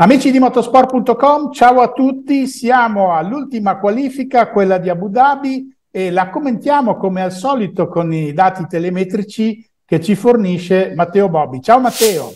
Amici di motosport.com, ciao a tutti, siamo all'ultima qualifica, quella di Abu Dhabi e la commentiamo come al solito con i dati telemetrici che ci fornisce Matteo Bobbi. Ciao Matteo.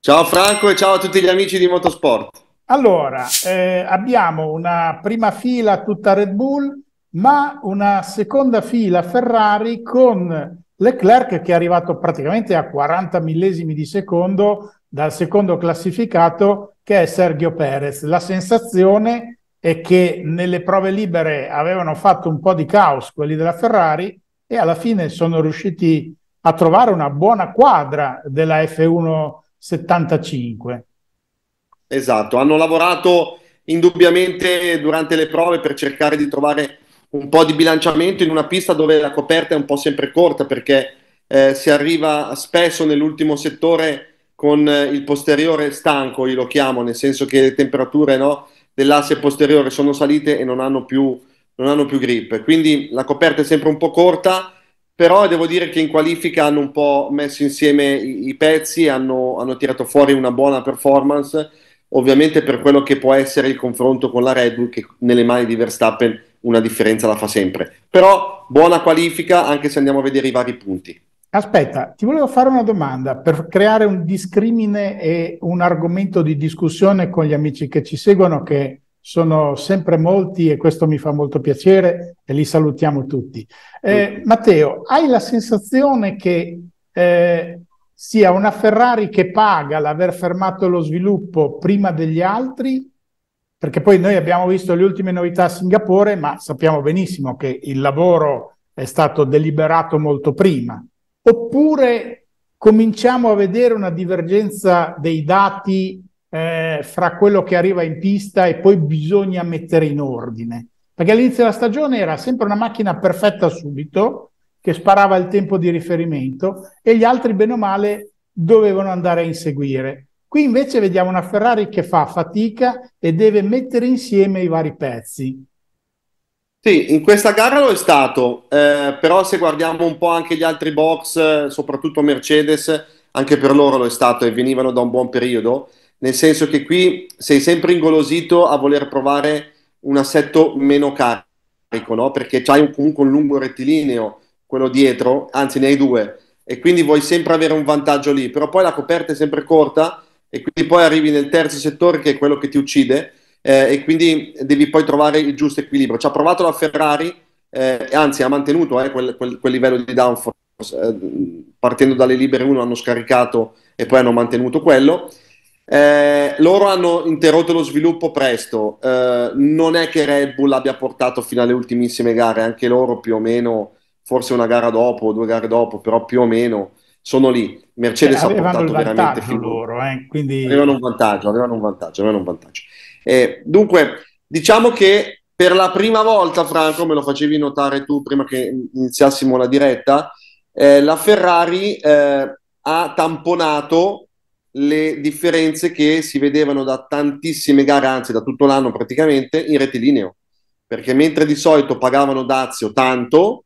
Ciao Franco e ciao a tutti gli amici di Motosport. Allora, eh, abbiamo una prima fila tutta Red Bull, ma una seconda fila Ferrari con Leclerc che è arrivato praticamente a 40 millesimi di secondo dal secondo classificato che è Sergio Perez. La sensazione è che nelle prove libere avevano fatto un po' di caos quelli della Ferrari e alla fine sono riusciti a trovare una buona quadra della F1 75. Esatto, hanno lavorato indubbiamente durante le prove per cercare di trovare un po' di bilanciamento in una pista dove la coperta è un po' sempre corta perché eh, si arriva spesso nell'ultimo settore con eh, il posteriore stanco, io lo chiamo, nel senso che le temperature no, dell'asse posteriore sono salite e non hanno, più, non hanno più grip. Quindi la coperta è sempre un po' corta, però devo dire che in qualifica hanno un po' messo insieme i, i pezzi, hanno, hanno, tirato fuori una buona performance, ovviamente per quello che può essere il confronto con la Red Bull, che nelle mani di Verstappen una differenza la fa sempre. Però buona qualifica anche se andiamo a vedere i vari punti. Aspetta, ti volevo fare una domanda per creare un discrimine e un argomento di discussione con gli amici che ci seguono, che sono sempre molti e questo mi fa molto piacere e li salutiamo tutti. Eh, Matteo, hai la sensazione che eh, sia una Ferrari che paga l'aver fermato lo sviluppo prima degli altri? Perché poi noi abbiamo visto le ultime novità a Singapore, ma sappiamo benissimo che il lavoro è stato deliberato molto prima oppure cominciamo a vedere una divergenza dei dati eh, fra quello che arriva in pista e poi bisogna mettere in ordine. Perché all'inizio della stagione era sempre una macchina perfetta subito, che sparava il tempo di riferimento e gli altri, bene o male, dovevano andare a inseguire. Qui invece vediamo una Ferrari che fa fatica e deve mettere insieme i vari pezzi. Sì, in questa gara lo è stato, eh, però se guardiamo un po' anche gli altri box, soprattutto Mercedes, anche per loro lo è stato e venivano da un buon periodo, nel senso che qui sei sempre ingolosito a voler provare un assetto meno carico, no? perché hai comunque un lungo rettilineo, quello dietro, anzi ne hai due, e quindi vuoi sempre avere un vantaggio lì, però poi la coperta è sempre corta e quindi poi arrivi nel terzo settore che è quello che ti uccide eh, e quindi devi poi trovare il giusto equilibrio. Ci ha provato la Ferrari, eh, anzi ha mantenuto eh, quel, quel, quel, livello di downforce, eh, partendo dalle libere 1 hanno scaricato e poi hanno mantenuto quello. Eh, loro hanno interrotto lo sviluppo presto, eh, non è che Red Bull abbia portato fino alle ultimissime gare, anche loro più o meno, forse una gara dopo, o due gare dopo, però più o meno sono lì. Mercedes eh, ha portato veramente fino loro, eh, quindi... avevano un vantaggio, avevano un vantaggio, avevano un vantaggio. Eh, dunque, diciamo che per la prima volta, Franco, me lo facevi notare tu prima che iniziassimo la diretta, eh, la Ferrari eh, ha tamponato le differenze che si vedevano da tantissime gare, anzi da tutto l'anno praticamente, in rettilineo. Perché mentre di solito pagavano Dazio tanto,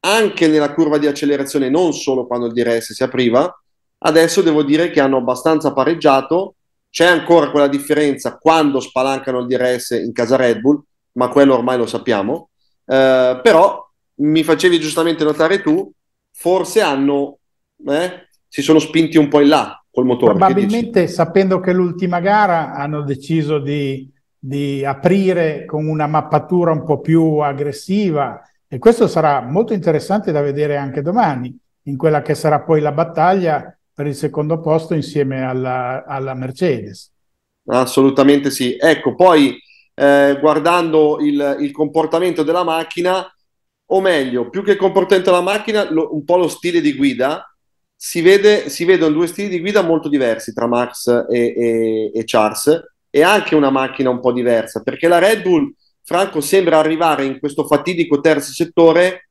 anche nella curva di accelerazione, non solo quando il DRS si apriva, adesso devo dire che hanno abbastanza pareggiato c'è ancora quella differenza quando spalancano il DRS in casa Red Bull, ma quello ormai lo sappiamo. Eh, però mi facevi giustamente notare tu, forse hanno, eh, si sono spinti un po' in là col motore. Probabilmente sapendo che l'ultima gara hanno deciso di, di aprire con una mappatura un po' più aggressiva e questo sarà molto interessante da vedere anche domani, in quella che sarà poi la battaglia per il secondo posto insieme alla, alla Mercedes. Assolutamente sì. Ecco, poi eh, guardando il, il, comportamento della macchina, o meglio, più che il comportamento della macchina, lo, un po' lo stile di guida, si, vede, si, vedono due stili di guida molto diversi tra Max e, e, e, Charles e anche una macchina un po' diversa, perché la Red Bull, Franco, sembra arrivare in questo fatidico terzo settore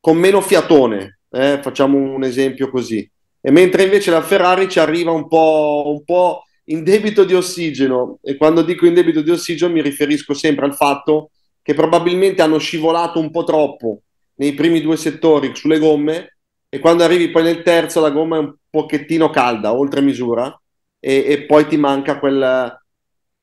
con meno fiatone. Eh, facciamo un esempio così e mentre invece la Ferrari ci arriva un po', un po', in debito di ossigeno e quando dico in debito di ossigeno mi riferisco sempre al fatto che probabilmente hanno scivolato un po' troppo nei primi due settori sulle gomme e quando arrivi poi nel terzo la gomma è un pochettino calda, oltre misura, e, e poi ti manca quel,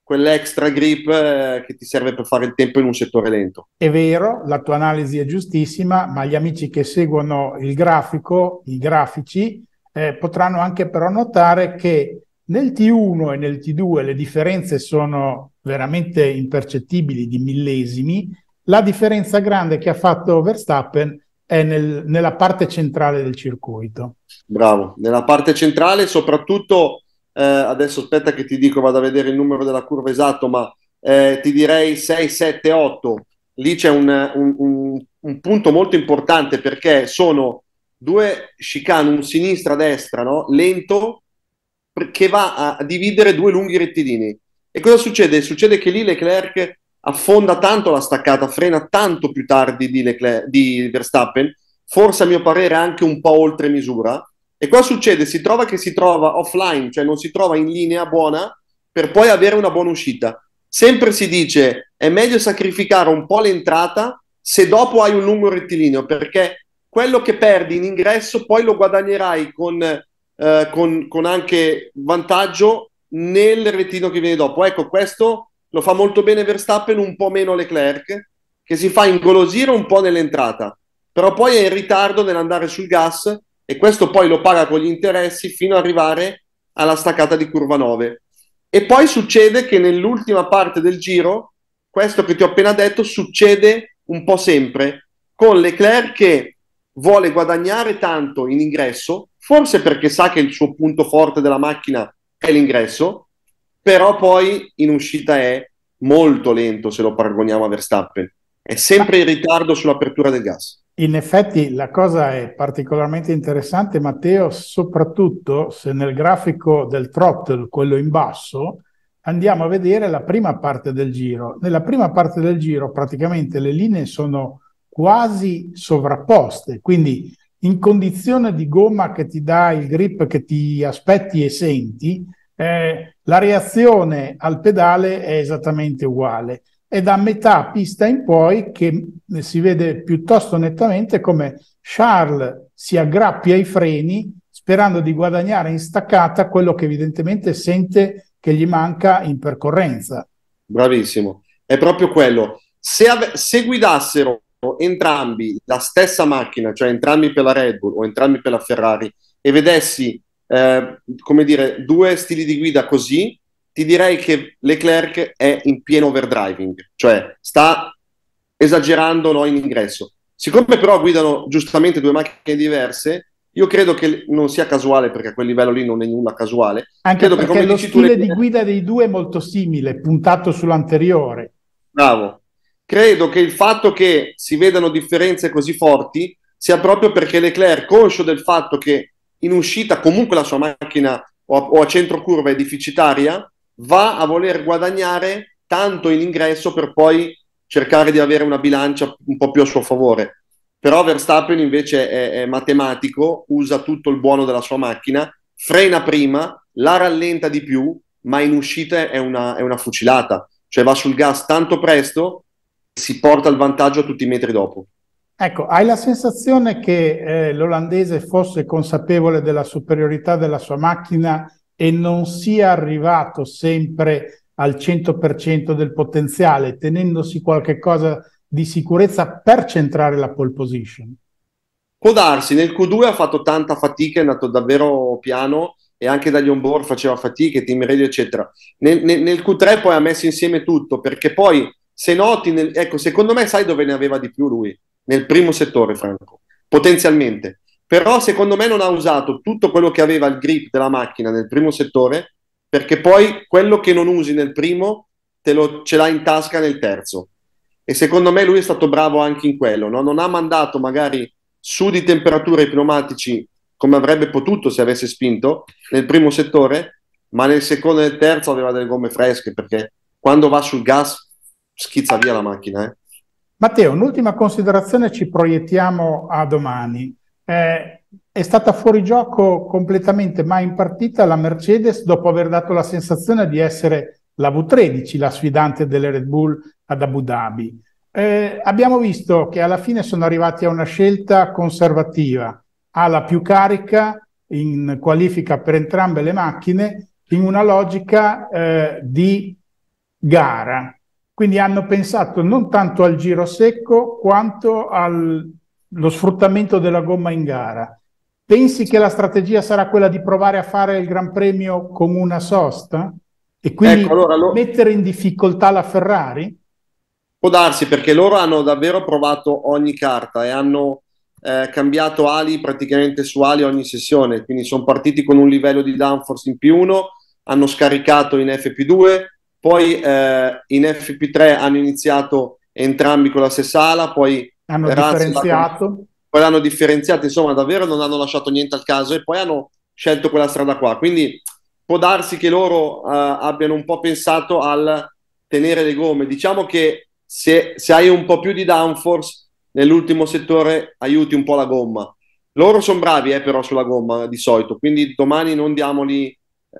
quell'extra grip eh, che ti serve per fare il tempo in un settore lento. È vero, la tua analisi è giustissima, ma gli amici che seguono il grafico, i grafici, eh, potranno anche però notare che nel T1 e nel T2 le differenze sono veramente impercettibili di millesimi, la differenza grande che ha fatto Verstappen è nel, nella parte centrale del circuito. Bravo, nella parte centrale soprattutto, eh, adesso aspetta che ti dico, vado a vedere il numero della curva esatto, ma eh, ti direi 6, 7, 8, lì c'è un, un, un, un punto molto importante perché sono due chicane, un sinistra-destra, no? lento, che va a dividere due lunghi rettilini. E cosa succede? Succede che lì Leclerc affonda tanto la staccata, frena tanto più tardi di, Leclerc, di Verstappen, forse a mio parere anche un po' oltre misura. E qua succede? Si trova che si trova offline, cioè non si trova in linea buona per poi avere una buona uscita. Sempre si dice è meglio sacrificare un po' l'entrata se dopo hai un lungo rettilineo, perché quello che perdi in ingresso poi lo guadagnerai con, eh, con, con anche vantaggio nel retino che viene dopo. Ecco, questo lo fa molto bene Verstappen, un po' meno Leclerc, che si fa ingolosire un po' nell'entrata, però poi è in ritardo nell'andare sul gas e questo poi lo paga con gli interessi fino ad arrivare alla staccata di curva 9. E poi succede che nell'ultima parte del giro, questo che ti ho appena detto, succede un po' sempre, con Leclerc che vuole guadagnare tanto in ingresso, forse perché sa che il suo punto forte della macchina è l'ingresso, però poi in uscita è molto lento se lo paragoniamo a Verstappen. È sempre in ritardo sull'apertura del gas. In effetti la cosa è particolarmente interessante, Matteo, soprattutto se nel grafico del throttle, quello in basso, andiamo a vedere la prima parte del giro. Nella prima parte del giro praticamente le linee sono quasi sovrapposte, quindi in condizione di gomma che ti dà il grip che ti aspetti e senti, eh, la reazione al pedale è esattamente uguale. È da metà pista in poi che si vede piuttosto nettamente come Charles si aggrappi ai freni sperando di guadagnare in staccata quello che evidentemente sente che gli manca in percorrenza. Bravissimo, è proprio quello. Se, ave- se guidassero entrambi la stessa macchina, cioè entrambi per la Red Bull o entrambi per la Ferrari, e vedessi, eh, come dire, due stili di guida così, ti direi che Leclerc è in pieno overdriving, cioè sta esagerando no, in ingresso. Siccome però guidano giustamente due macchine diverse, io credo che non sia casuale, perché a quel livello lì non è nulla casuale. Anche credo perché che, lo stile tu, di guida dei due è molto simile, puntato sull'anteriore. Bravo, credo che il fatto che si vedano differenze così forti sia proprio perché Leclerc, conscio del fatto che in uscita comunque la sua macchina o a, o a centro curva è deficitaria, va a voler guadagnare tanto in ingresso per poi cercare di avere una bilancia un po' più a suo favore. Però Verstappen invece è, è matematico, usa tutto il buono della sua macchina, frena prima, la rallenta di più, ma in uscita è una, è una fucilata, cioè va sul gas tanto presto si porta il vantaggio tutti i metri dopo. Ecco, hai la sensazione che eh, l'olandese fosse consapevole della superiorità della sua macchina e non sia arrivato sempre al 100% del potenziale, tenendosi qualche cosa di sicurezza per centrare la pole position? Può darsi, nel Q2 ha fatto tanta fatica, è andato davvero piano e anche dagli onboard faceva fatica, team radio eccetera. Nel, nel, nel Q3 poi ha messo insieme tutto perché poi se noti, nel, ecco, secondo me sai dove ne aveva di più lui, nel primo settore, Franco, potenzialmente. Però secondo me non ha usato tutto quello che aveva il grip della macchina nel primo settore, perché poi quello che non usi nel primo te lo, ce l'ha in tasca nel terzo. E secondo me lui è stato bravo anche in quello, no? non ha mandato magari su di temperatura i pneumatici come avrebbe potuto se avesse spinto nel primo settore, ma nel secondo e nel terzo aveva delle gomme fresche perché quando va sul gas schizza via la macchina. Eh. Matteo, un'ultima considerazione, ci proiettiamo a domani. Eh, è stata fuori gioco completamente, ma in partita la Mercedes dopo aver dato la sensazione di essere la V13, la sfidante delle Red Bull ad Abu Dhabi. Eh, abbiamo visto che alla fine sono arrivati a una scelta conservativa, alla più carica in qualifica per entrambe le macchine, in una logica eh, di gara, quindi hanno pensato non tanto al giro secco quanto allo sfruttamento della gomma in gara. Pensi che la strategia sarà quella di provare a fare il Gran Premio con una sosta e quindi ecco, allora, lo... mettere in difficoltà la Ferrari? Può darsi perché loro hanno davvero provato ogni carta e hanno eh, cambiato ali praticamente su ali ogni sessione, quindi sono partiti con un livello di downforce in più 1, hanno scaricato in FP2, poi eh, in FP3 hanno iniziato entrambi con la stessa ala, poi hanno Razza, differenziato. Poi l'hanno differenziato, insomma, davvero non hanno lasciato niente al caso e poi hanno scelto quella strada qua. Quindi può darsi che loro eh, abbiano un po' pensato al tenere le gomme. Diciamo che se, se hai un po' più di downforce nell'ultimo settore aiuti un po' la gomma. Loro sono bravi eh, però sulla gomma di solito, quindi domani non diamoli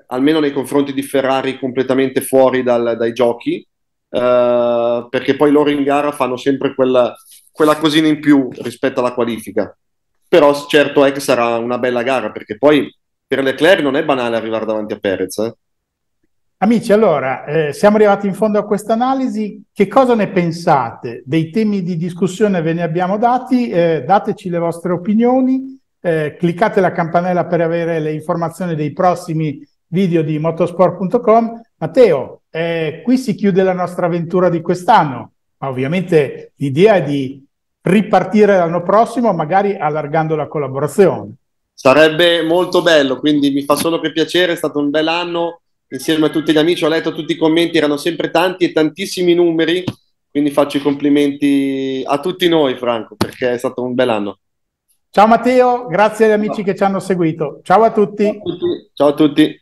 almeno nei confronti di Ferrari, completamente fuori dal, dai giochi, eh, perché poi loro in gara fanno sempre quella, quella cosina in più rispetto alla qualifica. Però certo è che sarà una bella gara, perché poi per Leclerc non è banale arrivare davanti a Perez. Eh. Amici, allora, eh, siamo arrivati in fondo a questa analisi. Che cosa ne pensate? Dei temi di discussione ve ne abbiamo dati, eh, dateci le vostre opinioni, eh, cliccate la campanella per avere le informazioni dei prossimi video di motorsport.com. Matteo, eh, qui si chiude la nostra avventura di quest'anno, ma ovviamente l'idea è di ripartire l'anno prossimo, magari allargando la collaborazione. Sarebbe molto bello, quindi mi fa solo che piacere, è stato un bel anno insieme a tutti gli amici, ho letto tutti i commenti, erano sempre tanti e tantissimi numeri, quindi faccio i complimenti a tutti noi Franco, perché è stato un bel anno. Ciao Matteo, grazie agli amici Ciao. che ci hanno seguito. Ciao a tutti. Ciao a tutti. Ciao a tutti.